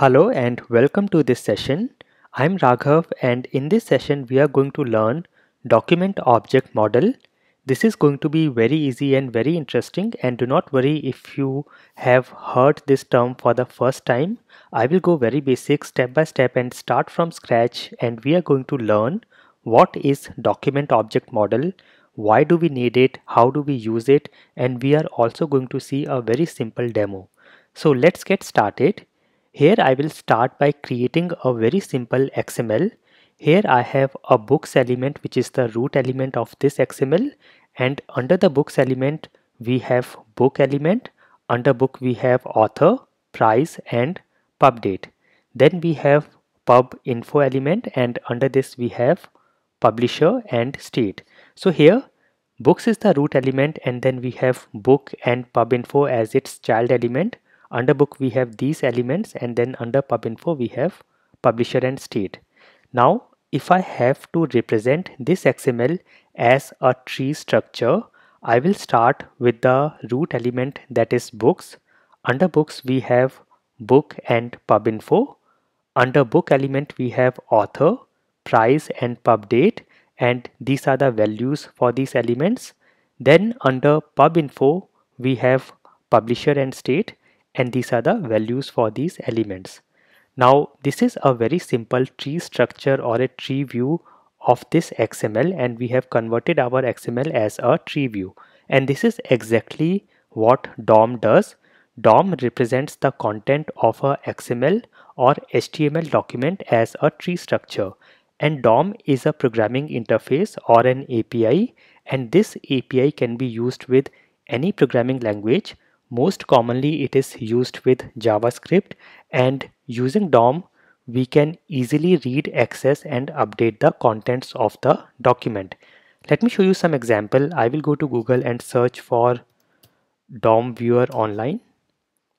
Hello and welcome to this session. I'm Raghav and in this session we are going to learn document object model. This is going to be very easy and very interesting and do not worry if you have heard this term for the first time. I will go very basic step by step and start from scratch and we are going to learn what is document object model, why do we need it, how do we use it and we are also going to see a very simple demo. So let's get started. Here I will start by creating a very simple XML. Here I have a books element which is the root element of this XML and under the books element we have book element, under book we have author, price and pub date. Then we have pub info element and under this we have publisher and state. So here books is the root element and then we have book and pub info as its child element under book we have these elements and then under pub info we have publisher and state now if I have to represent this XML as a tree structure I will start with the root element that is books under books we have book and pub info under book element we have author price and pub date and these are the values for these elements then under pub info we have publisher and state and these are the values for these elements. Now this is a very simple tree structure or a tree view of this XML and we have converted our XML as a tree view and this is exactly what DOM does. DOM represents the content of a XML or HTML document as a tree structure and DOM is a programming interface or an API and this API can be used with any programming language most commonly it is used with JavaScript and using DOM we can easily read, access and update the contents of the document. Let me show you some example. I will go to Google and search for DOM viewer online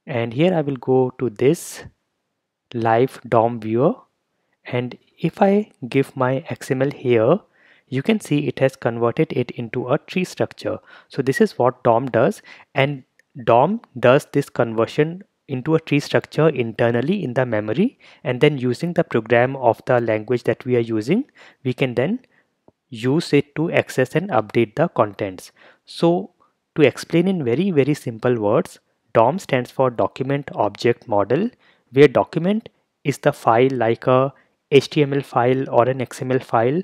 and here I will go to this live DOM viewer and if I give my XML here you can see it has converted it into a tree structure. So this is what DOM does and DOM does this conversion into a tree structure internally in the memory and then using the program of the language that we are using we can then use it to access and update the contents so to explain in very very simple words DOM stands for document object model where document is the file like a HTML file or an XML file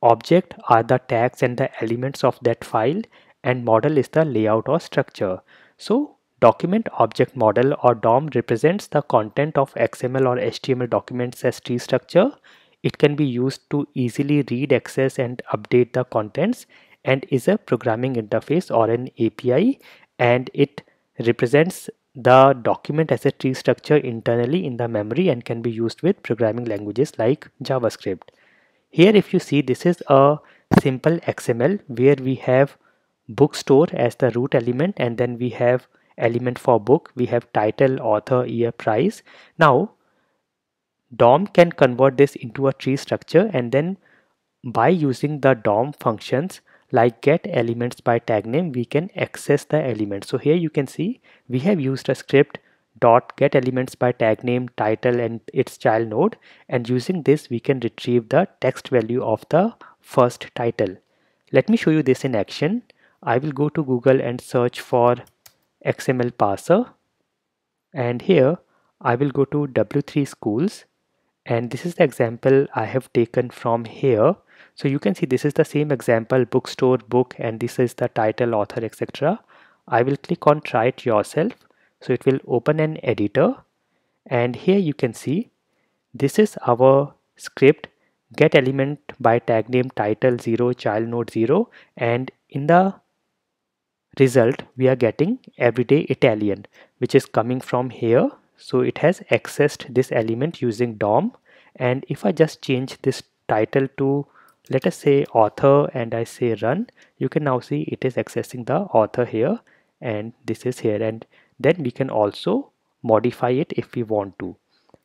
object are the tags and the elements of that file and model is the layout or structure so document object model or DOM represents the content of XML or HTML documents as tree structure. It can be used to easily read, access and update the contents and is a programming interface or an API and it represents the document as a tree structure internally in the memory and can be used with programming languages like JavaScript. Here if you see this is a simple XML where we have bookstore as the root element and then we have element for book we have title author year price now DOM can convert this into a tree structure and then by using the DOM functions like get elements by tag name we can access the element. so here you can see we have used a script dot get elements by tag name title and its child node and using this we can retrieve the text value of the first title let me show you this in action I will go to Google and search for XML parser and here I will go to W3 schools and this is the example I have taken from here so you can see this is the same example bookstore book and this is the title author etc I will click on try it yourself so it will open an editor and here you can see this is our script get element by tag name title 0 child node 0 and in the result we are getting everyday Italian which is coming from here so it has accessed this element using DOM and if I just change this title to let us say author and I say run you can now see it is accessing the author here and this is here and then we can also modify it if we want to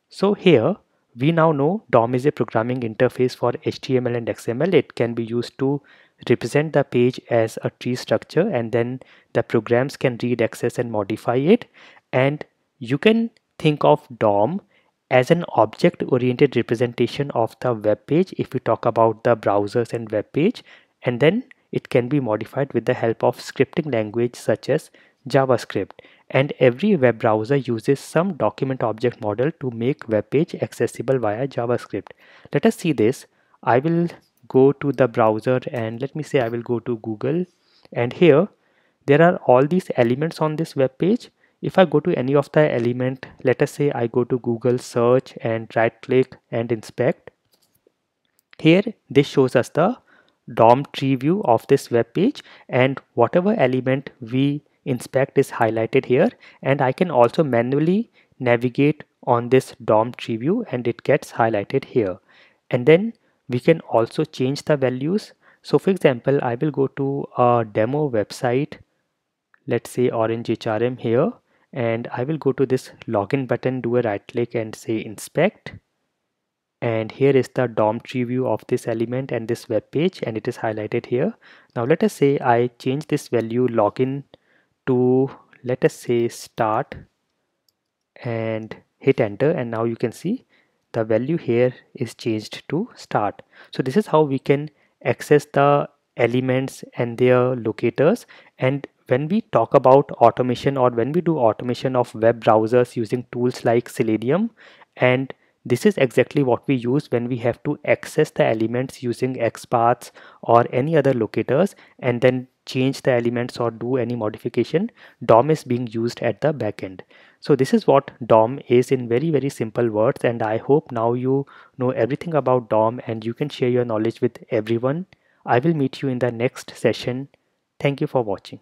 so here we now know DOM is a programming interface for HTML and XML it can be used to represent the page as a tree structure and then the programs can read, access and modify it. And you can think of DOM as an object oriented representation of the web page if we talk about the browsers and web page and then it can be modified with the help of scripting language such as JavaScript and every web browser uses some document object model to make web page accessible via JavaScript. Let us see this. I will go to the browser and let me say I will go to Google and here there are all these elements on this web page if I go to any of the element let us say I go to Google search and right click and inspect here this shows us the DOM tree view of this web page and whatever element we inspect is highlighted here and I can also manually navigate on this DOM tree view and it gets highlighted here and then we can also change the values so for example i will go to a demo website let's say orange hrm here and i will go to this login button do a right click and say inspect and here is the DOM tree view of this element and this web page and it is highlighted here now let us say i change this value login to let us say start and hit enter and now you can see the value here is changed to start so this is how we can access the elements and their locators and when we talk about automation or when we do automation of web browsers using tools like selenium and this is exactly what we use when we have to access the elements using xpaths or any other locators and then change the elements or do any modification dom is being used at the backend so this is what DOM is in very very simple words and I hope now you know everything about DOM and you can share your knowledge with everyone. I will meet you in the next session. Thank you for watching.